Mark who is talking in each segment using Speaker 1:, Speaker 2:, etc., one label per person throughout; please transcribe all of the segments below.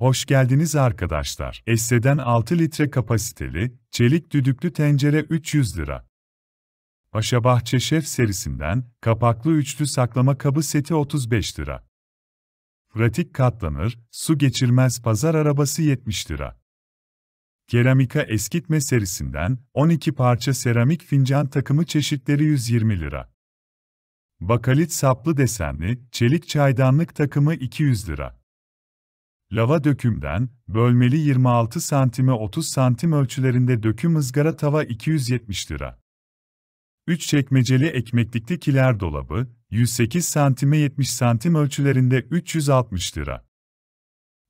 Speaker 1: Hoş geldiniz arkadaşlar. Esse'den 6 litre kapasiteli, çelik düdüklü tencere 300 lira. Paşa Bahçe Şef serisinden kapaklı üçlü saklama kabı seti 35 lira. Pratik katlanır, su geçirmez pazar arabası 70 lira. Keramika eskitme serisinden 12 parça seramik fincan takımı çeşitleri 120 lira. Bakalit saplı desenli çelik çaydanlık takımı 200 lira. Lava dökümden, bölmeli 26 santime 30 santim ölçülerinde döküm ızgara tava 270 lira. 3 çekmeceli ekmeklikli kiler dolabı, 108 santime 70 santim ölçülerinde 360 lira.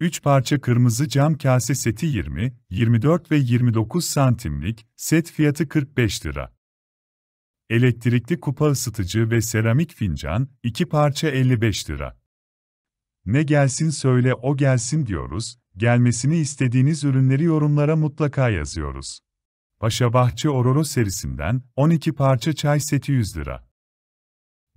Speaker 1: 3 parça kırmızı cam kase seti 20, 24 ve 29 santimlik, set fiyatı 45 lira. Elektrikli kupa ısıtıcı ve seramik fincan, 2 parça 55 lira ne gelsin söyle o gelsin diyoruz, gelmesini istediğiniz ürünleri yorumlara mutlaka yazıyoruz. Paşa Bahçe Ororo serisinden 12 parça çay seti 100 lira.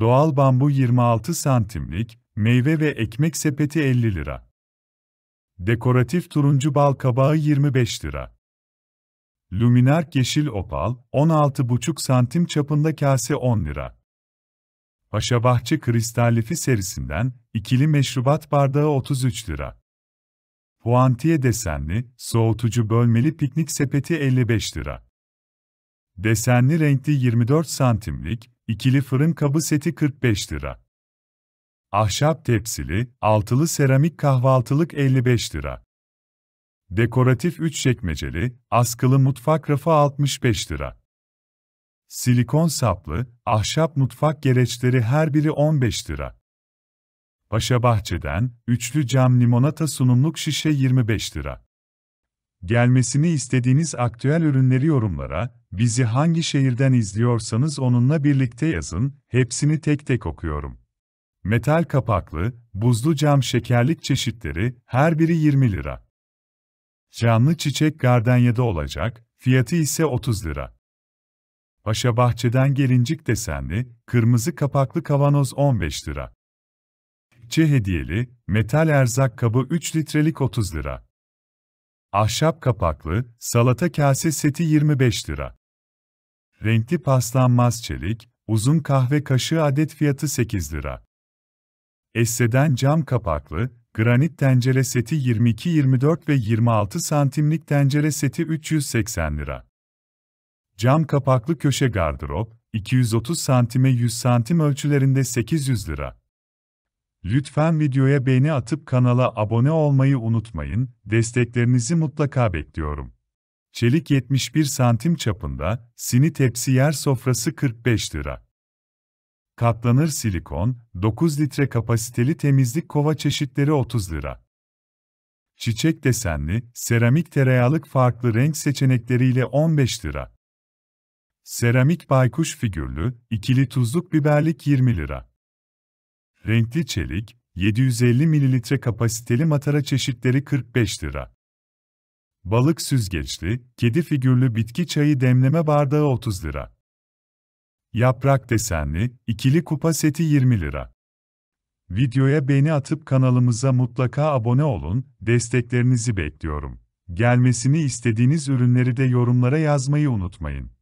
Speaker 1: Doğal bambu 26 santimlik, meyve ve ekmek sepeti 50 lira. Dekoratif turuncu bal kabağı 25 lira. Luminark yeşil opal 16,5 santim çapında kase 10 lira. Paşabahçe Kristallifi serisinden ikili meşrubat bardağı 33 lira. Puantiye desenli, soğutucu bölmeli piknik sepeti 55 lira. Desenli renkli 24 santimlik, ikili fırın kabı seti 45 lira. Ahşap tepsili, altılı seramik kahvaltılık 55 lira. Dekoratif 3 çekmeceli, askılı mutfak rafı 65 lira silikon saplı, ahşap mutfak gereçleri her biri 15 lira. Paşa Bahçe'den, üçlü cam limonata sunumluk şişe 25 lira. Gelmesini istediğiniz aktüel ürünleri yorumlara, bizi hangi şehirden izliyorsanız onunla birlikte yazın, hepsini tek tek okuyorum. Metal kapaklı, buzlu cam şekerlik çeşitleri, her biri 20 lira. Canlı çiçek gardanyada olacak, fiyatı ise 30 lira. Paşa Bahçe'den gelincik desenli, kırmızı kapaklı kavanoz 15 lira. Çe hediyeli, metal erzak kabı 3 litrelik 30 lira. Ahşap kapaklı, salata kase seti 25 lira. Renkli paslanmaz çelik, uzun kahve kaşığı adet fiyatı 8 lira. Esse'den cam kapaklı, granit tencere seti 22-24 ve 26 santimlik tencere seti 380 lira. Cam kapaklı köşe gardırop, 230 santime 100 santim ölçülerinde 800 lira. Lütfen videoya beğeni atıp kanala abone olmayı unutmayın, desteklerinizi mutlaka bekliyorum. Çelik 71 santim çapında, sini tepsi yer sofrası 45 lira. Katlanır silikon, 9 litre kapasiteli temizlik kova çeşitleri 30 lira. Çiçek desenli, seramik tereyağlık farklı renk seçenekleriyle 15 lira. Seramik baykuş figürlü, ikili tuzluk biberlik 20 lira. Renkli çelik, 750 ml kapasiteli matara çeşitleri 45 lira. Balık süzgeçli, kedi figürlü bitki çayı demleme bardağı 30 lira. Yaprak desenli, ikili kupa seti 20 lira. Videoya beğeni atıp kanalımıza mutlaka abone olun, desteklerinizi bekliyorum. Gelmesini istediğiniz ürünleri de yorumlara yazmayı unutmayın.